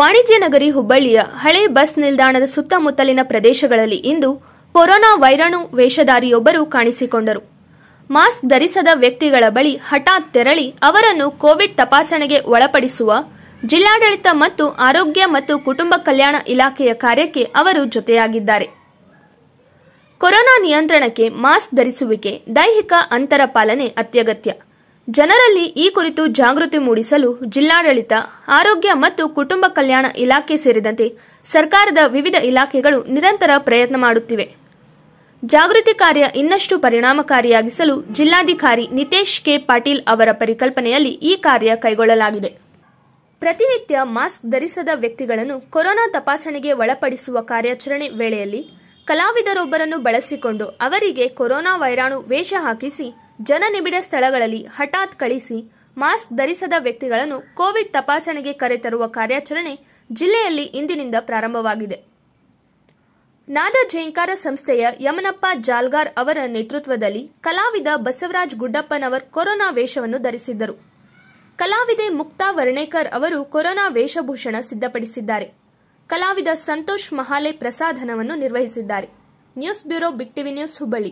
ವಾಣಿಜ್ಯ ನಗರಿ ಹುಬ್ಬಳ್ಳಿಯ ಹಳೆ ಬಸ್ ನಿಲ್ದಾಣದ ಸುತ್ತಮುತ್ತಲಿನ ಪ್ರದೇಶಗಳಲ್ಲಿ ಇಂದು ಕೊರೋನಾ ವೈರಾಣು ವೇಷಧಾರಿಯೊಬ್ಬರು ಕಾಣಿಸಿಕೊಂಡರು ಮಾಸ್ಕ್ ಧರಿಸದ ವ್ಯಕ್ತಿಗಳ ಬಳಿ ಹಠಾತ್ ತೆರಳಿ ಅವರನ್ನು ಕೋವಿಡ್ ತಪಾಸಣೆಗೆ ಒಳಪಡಿಸುವ ಜಿಲ್ಲಾಡಳಿತ ಮತ್ತು ಆರೋಗ್ಯ ಮತ್ತು ಕುಟುಂಬ ಕಲ್ಯಾಣ ಇಲಾಖೆಯ ಕಾರ್ಯಕ್ಕೆ ಅವರು ಜೊತೆಯಾಗಿದ್ದಾರೆ ಕೊರೋನಾ ನಿಯಂತ್ರಣಕ್ಕೆ ಮಾಸ್ಕ್ ಧರಿಸುವಿಕೆ ದೈಹಿಕ ಅಂತರ ಪಾಲನೆ ಅತ್ಯಗತ್ಯ ಜನರಲ್ಲಿ ಈ ಕುರಿತು ಜಾಗೃತಿ ಮೂಡಿಸಲು ಜಿಲ್ಲಾಡಳಿತ ಆರೋಗ್ಯ ಮತ್ತು ಕುಟುಂಬ ಕಲ್ಯಾಣ ಇಲಾಖೆ ಸೇರಿದಂತೆ ಸರ್ಕಾರದ ವಿವಿಧ ಇಲಾಖೆಗಳು ನಿರಂತರ ಪ್ರಯತ್ನ ಮಾಡುತ್ತಿವೆ ಜಾಗೃತಿ ಕಾರ್ಯ ಇನ್ನಷ್ಟು ಪರಿಣಾಮಕಾರಿಯಾಗಿಸಲು ಜಿಲ್ಲಾಧಿಕಾರಿ ನಿತೇಶ್ ಕೆ ಪಾಟೀಲ್ ಅವರ ಪರಿಕಲ್ಪನೆಯಲ್ಲಿ ಈ ಕಾರ್ಯ ಕೈಗೊಳ್ಳಲಾಗಿದೆ ಪ್ರತಿನಿತ್ಯ ಮಾಸ್ಕ್ ಧರಿಸದ ವ್ಯಕ್ತಿಗಳನ್ನು ಕೊರೋನಾ ತಪಾಸಣೆಗೆ ಒಳಪಡಿಸುವ ಕಾರ್ಯಾಚರಣೆ ವೇಳೆಯಲ್ಲಿ ಕಲಾವಿದರೊಬ್ಬರನ್ನು ಬಳಸಿಕೊಂಡು ಅವರಿಗೆ ಕೊರೋನಾ ವೈರಾಣು ವೇಷ ಹಾಕಿಸಿ ಜನನಿಬಿಡ ಸ್ಥಳಗಳಲ್ಲಿ ಹಠಾತ್ ಕಳಿಸಿ ಮಾಸ್ಕ್ ಧರಿಸದ ವ್ಯಕ್ತಿಗಳನ್ನು ಕೋವಿಡ್ ತಪಾಸಣೆಗೆ ಕರೆತರುವ ಕಾರ್ಯಾಚರಣೆ ಜಿಲ್ಲೆಯಲ್ಲಿ ಇಂದಿನಿಂದ ಪ್ರಾರಂಭವಾಗಿದೆ ನಾದ ಜೈಂಕಾರ ಸಂಸ್ಥೆಯ ಯಮನಪ್ಪ ಜಾಲ್ಗಾರ್ ಅವರ ನೇತೃತ್ವದಲ್ಲಿ ಕಲಾವಿದ ಬಸವರಾಜ್ ಗುಡ್ಡಪ್ಪನವರ್ ಕೊರೋನಾ ವೇಷವನ್ನು ಧರಿಸಿದ್ದರು ಕಲಾವಿದೆ ಮುಕ್ತಾ ವರ್ಣೇಕರ್ ಅವರು ಕೊರೋನಾ ವೇಷಭೂಷಣ ಸಿದ್ಧಪಡಿಸಿದ್ದಾರೆ ಕಲಾವಿದ ಸಂತೋಷ್ ಮಹಾಲೆ ಪ್ರಸಾದನವನ್ನು ನಿರ್ವಹಿಸಿದ್ದಾರೆ news bureau big TV news Hubballi